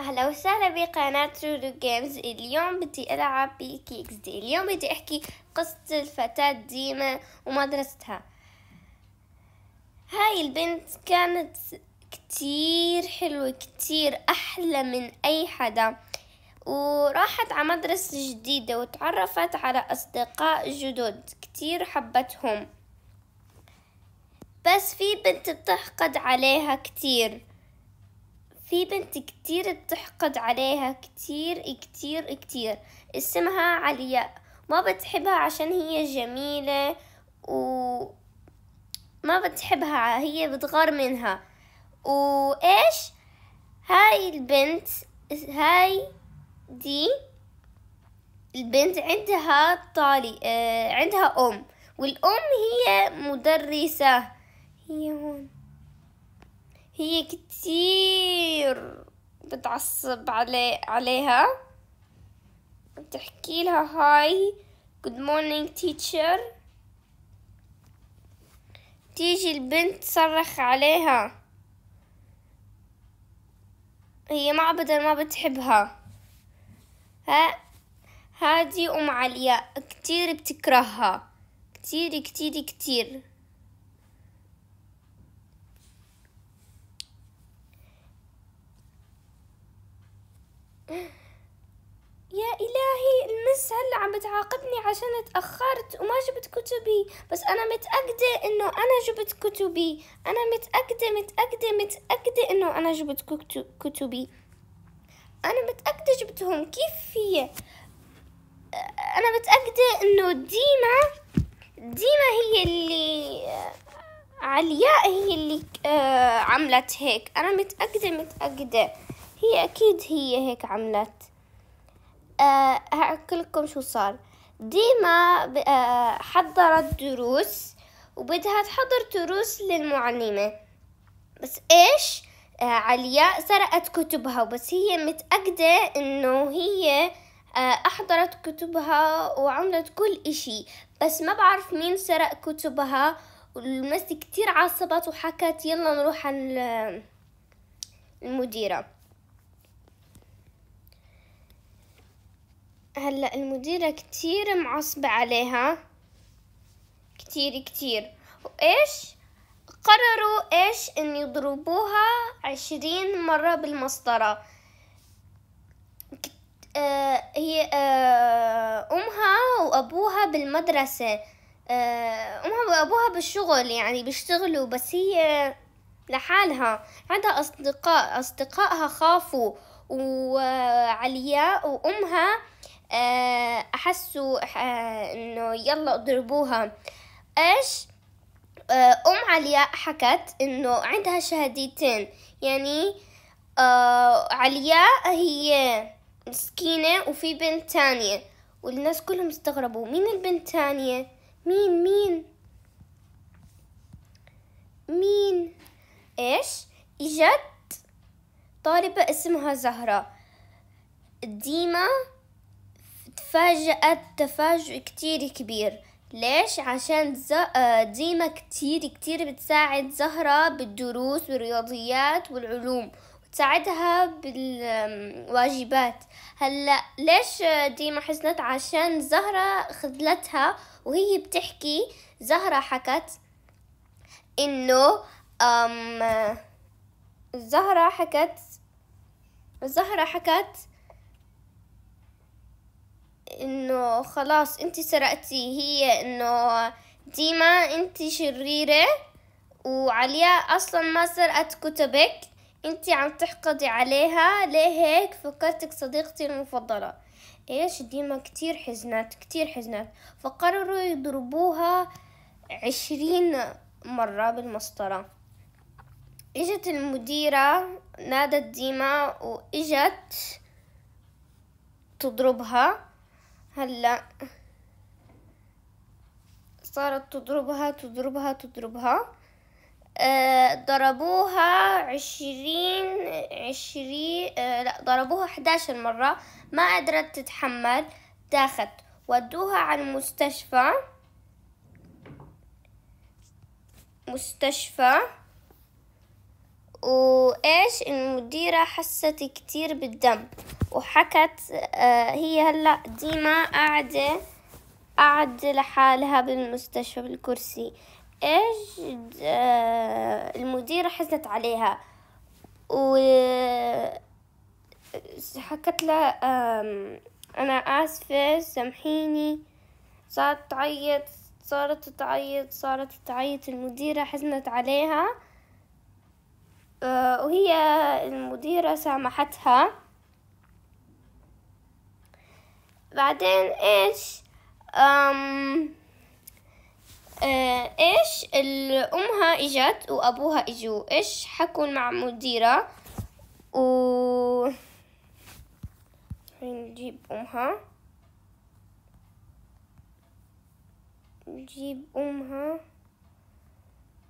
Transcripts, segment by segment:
اهلا وسهلا بقناة رودو جيمز اليوم بدي العب بكيكس دي اليوم بدي احكي قصة الفتاة ديما ومدرستها هاي البنت كانت كتير حلوة كتير احلى من اي حدا وراحت على مدرسة جديدة وتعرفت على اصدقاء جدد كتير حبتهم بس في بنت بتحقد عليها كتير في بنت كتير بتحقد عليها كتير كتير كتير اسمها علياء ما بتحبها عشان هي جميلة و ما بتحبها هي بتغار منها وإيش هاي البنت هاي دي البنت عندها طالي آه، عندها أم والأم هي مدرسة هي هون هي كتير بتعصب علي عليها بتحكي لها هاي good morning teacher تيجي البنت تصرخ عليها هي ما ابدا ما بتحبها ها هادي ام علياء كتير بتكرهها كتير كتير كتير يا إلهي المس هلا عم بتعاقبني عشان تأخرت وما جبت كتبي بس أنا متأكدة إنه أنا جبت كتبي أنا متأكدة متأكدة متأكدة إنه أنا جبت كتبي أنا متأكدة جبتهم كيف في أنا متأكدة إنه ديما ديما هي اللي علياء هي اللي آه، عملت هيك أنا متأكدة متأكدة هي أكيد هي هيك عملت أه هحكي شو صار ديما آه، حضرت دروس وبدها تحضر دروس للمعلمة بس إيش آه، علياء سرقت كتبها بس هي متأكدة إنه هي آه، أحضرت كتبها وعملت كل إشي بس ما بعرف مين سرق كتبها والمس كتير عصبت وحكت يلا نروح المديرة هلا المديرة كتير معصبة عليها كتير كتير وإيش قرروا إيش إن يضربوها عشرين مرة بالمسطرة آه، هي آه، أمها وأبوها بالمدرسة آه، أمها وأبوها بالشغل يعني بيشتغلوا بس هي لحالها عندها أصدقاء أصدقائها خافوا وعلياء وأمها آه، أحسوا آه، إنه يلا اضربوها إيش آه، أم علياء حكت إنه عندها شهاديتين يعني علياء هي مسكينة وفي بنت تانية والناس كلهم استغربوا مين البنت تانية مين مين مين ايش اجت طالبة اسمها زهرة ديما تفاجأت تفاجؤ كتير كبير ليش؟ عشان آه، ديما كتير كتير بتساعد زهرة بالدروس والرياضيات والعلوم وتساعدها بالواجبات هلا ليش ديما حزنت عشان زهرة خذلتها وهي بتحكي زهرة حكت انه زهرة حكت زهرة حكت انه خلاص انت سرقتي هي انه ديما انت شريرة وعليا اصلا ما سرقت كتبك انت عم تحقدي عليها ليه هيك فكرتك صديقتي المفضلة ايش ديما كتير حزنات كتير حزنات فقرروا يضربوها عشرين مرة بالمسطرة اجت المديرة نادت ديما واجت تضربها هلا صارت تضربها تضربها تضربها آه، ضربوها عشرين عشرين آه، لا ضربوها حداشر مرة ما قدرت تتحمل داخت ودوها على المستشفى مستشفى وإيش المديرة حست كتير بالدم وحكت آه، هي هلا ديما قاعدة قاعدة لحالها بالمستشفى بالكرسي ايش آه، المديرة حزت عليها و حكت لها انا اسفة سامحيني صارت تعيط صارت تعيط صارت تعيط المديرة حزنت عليها آه، وهي المديرة سامحتها بعدين ايش أم آه، ايش امها اجت وابوها اجوا ايش حكوا مع مديرة و نجيب امها نجيب امها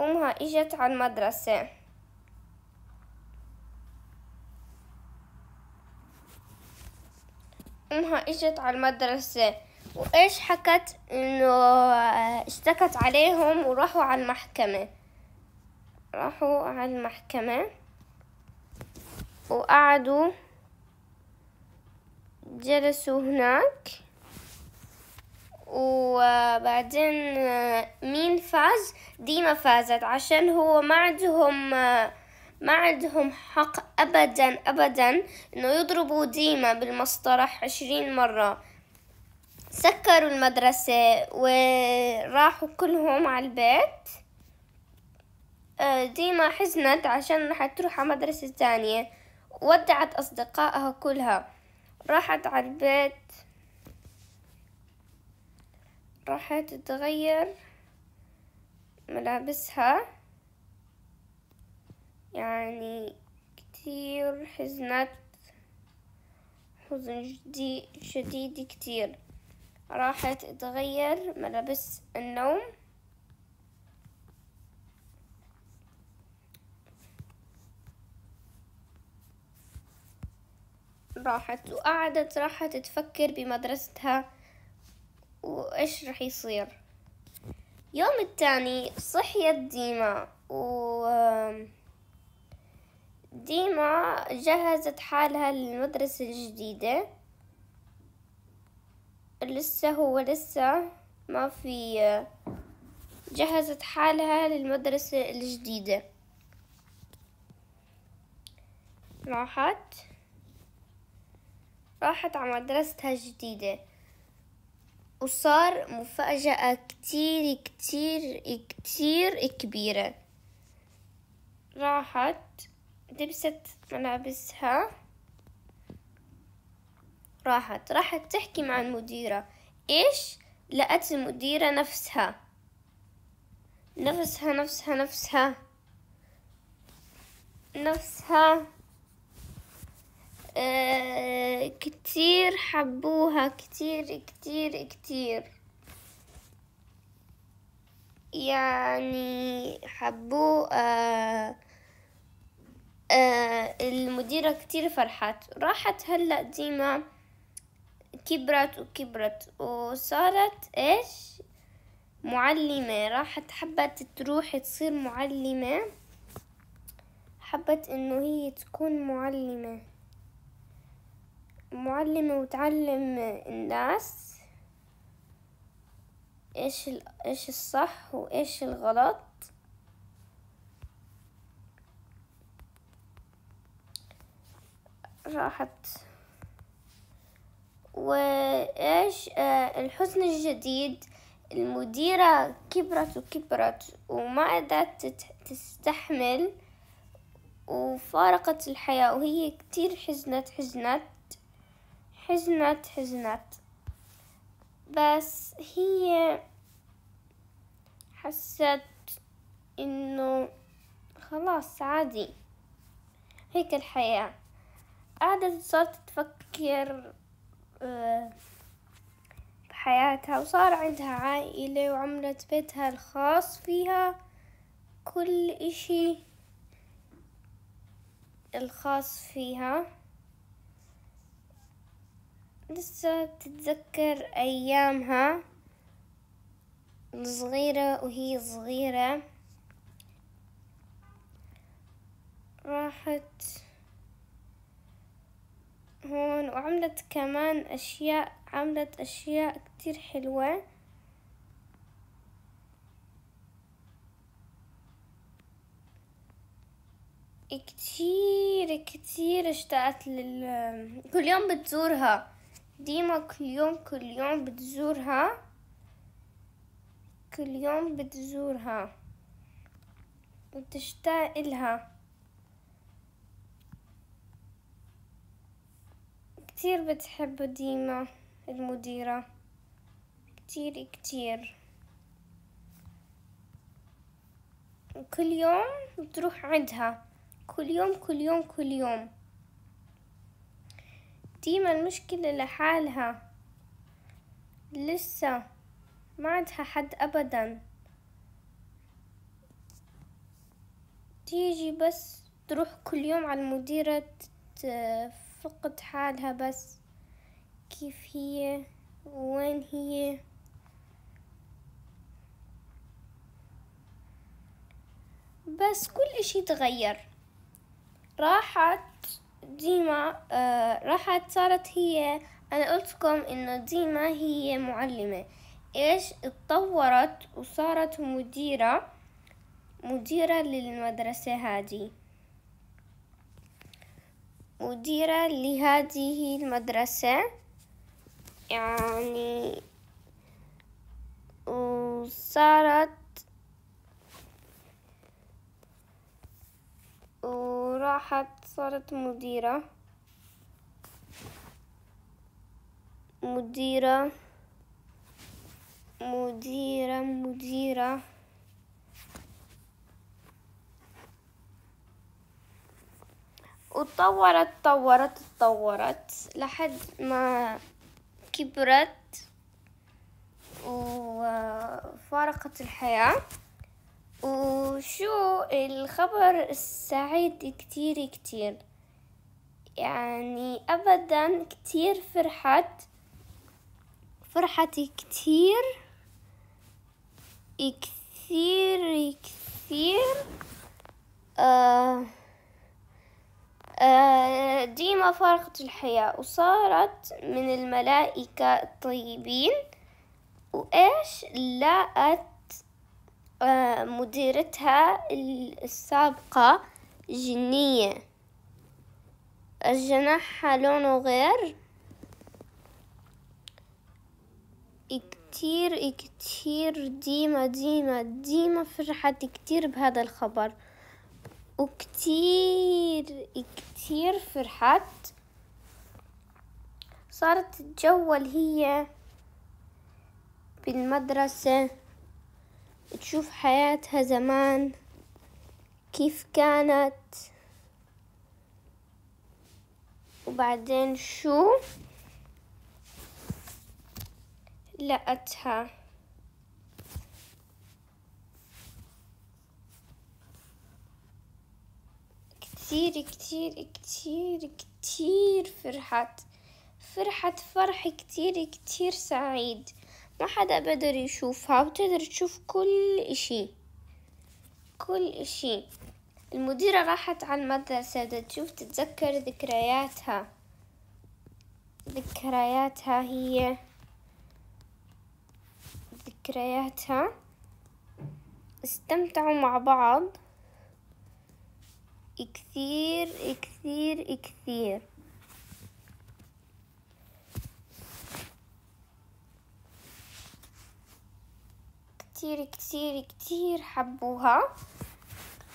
امها اجت على المدرسة امها اجت على المدرسة وايش حكت انه آه، اشتكت عليهم وراحوا على المحكمة راحوا على المحكمة وقعدوا جلسوا هناك وبعدين آه، مين فاز ديما فازت عشان هو ما عندهم آه، ما عندهم حق أبدا أبدا إنه يضربوا ديما بالمسطرة عشرين مرة سكروا المدرسة وراحوا كلهم على البيت آه، ديما حزنت عشان رح تروح على مدرسة تانية ودعت أصدقائها كلها راحت على البيت راحت تغير ملابسها يعني كتير حزنت حزن شديد كتير راحت اتغير ملابس النوم راحت وقعدت راحت تفكر بمدرستها وإيش رح يصير يوم التاني صحيت ديما و ديما جهزت حالها للمدرسة الجديدة لسه هو لسه ما في جهزت حالها للمدرسة الجديدة راحت راحت على مدرستها الجديدة وصار مفاجأة كتير كتير كتير كبيرة راحت لبست ملابسها راحت راحت تحكي مع المديرة إيش لقت المديرة نفسها نفسها نفسها نفسها نفسها آه، كتير حبوها كتير كتير كتير يعني حبوا آه آه المديرة كتير فرحت راحت هلأ ديما كبرت وكبرت وصارت إيش معلمة راحت حبت تروح تصير معلمة حبت إنه هي تكون معلمة معلمة وتعلم الناس إيش إيش الصح وإيش الغلط راحت وإيش آه، الحسن الجديد المديرة كبرت وكبرت وما قدرت تستحمل وفارقت الحياة وهي كتير حزنت حزنت حزنت حزنت بس هي حست انه خلاص عادي هيك الحياه قعدت صارت تفكر بحياتها آه، وصار عندها عائلة وعملت بيتها الخاص فيها كل إشي الخاص فيها لسه بتتذكر أيامها صغيرة وهي صغيرة راحت هون وعملت كمان أشياء عملت أشياء كتير حلوة كتير كتير اشتقت لل كل يوم بتزورها ديما كل يوم كل يوم بتزورها كل يوم بتزورها وتشتاق إلها كتير بتحب ديما المديرة كتير كتير وكل يوم بتروح عندها كل يوم كل يوم كل يوم ديما المشكلة لحالها لسه ما عندها حد أبدا تيجي بس تروح كل يوم على المديرة فقد حالها بس كيف هي وين هي بس كل اشي تغير راحت ديما آه راحت صارت هي انا قلتكم انه ديما هي معلمة ايش اتطورت وصارت مديرة مديرة للمدرسة هذه مديرة لهذه المدرسة يعني وصارت وراحت صارت مديرة مديرة مديرة مديرة وتطورت تطورت تطورت لحد ما كبرت وفارقت الحياة وشو الخبر السعيد كتير كتير يعني أبدا كتير فرحت فرحتي كتير كتير كتير آه آه، ديما فارقت الحياة وصارت من الملائكة الطيبين وإيش لقت آه، مديرتها السابقة جنية جناحها لونه غير كتير كتير ديما ديما ديما فرحت كتير بهذا الخبر وكتير كتير فرحت صارت تتجول هي بالمدرسة تشوف حياتها زمان كيف كانت وبعدين شو لقتها كتير كتير كتير كتير فرحت فرحت فرح كتير كتير سعيد ما حدا بقدر يشوفها وتقدر تشوف كل اشي كل اشي المديرة راحت على المدرسة تشوف تتذكر ذكرياتها ذكرياتها هي ذكرياتها استمتعوا مع بعض كثير كثير كثير كثير كثير كثير حبوها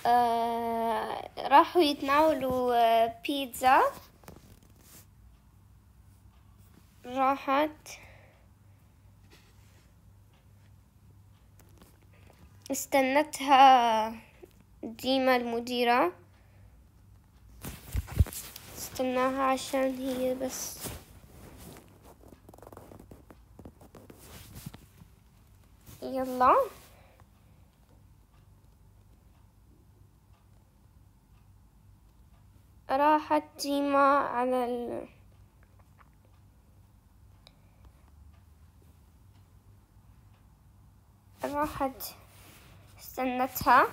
آه راحوا يتناولوا آه، بيتزا راحت استنتها ديما المديره استناها عشان هي بس يلا راحت ديما على ال راحت استنتها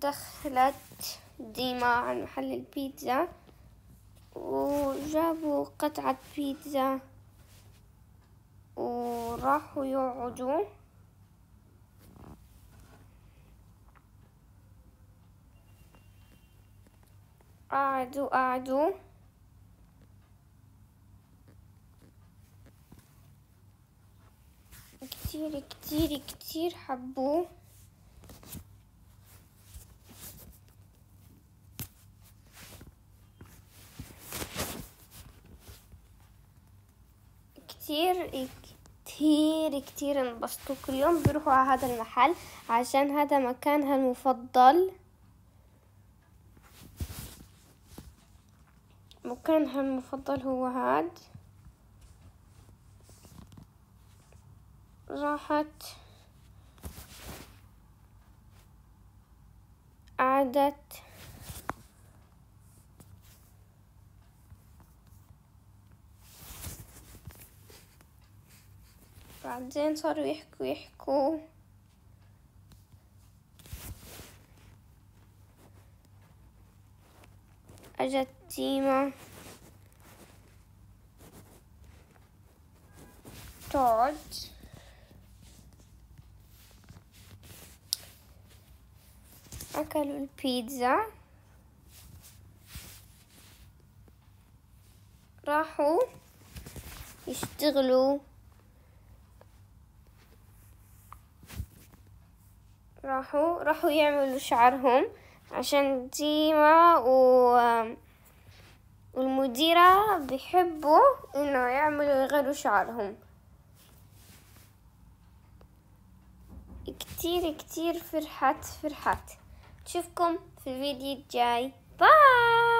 دخلت ديما على محل البيتزا وجابوا قطعة بيتزا وراحوا يقعدوا قعدوا قعدوا كتير كتير كتير حبوه كتير كتير كتير انبسطوا كل يوم بيروحوا على هذا المحل عشان هذا مكانها المفضل مكانها المفضل هو هاد راحت قعدت بعدين صاروا يحكوا يحكوا اجت ديما تقعد أكلوا البيتزا راحوا يشتغلوا راحوا راحوا يعملوا شعرهم عشان ديما و والمديرة بيحبوا انه يعملوا يغيروا شعرهم كتير كتير فرحت فرحت نشوفكم في الفيديو الجاي باي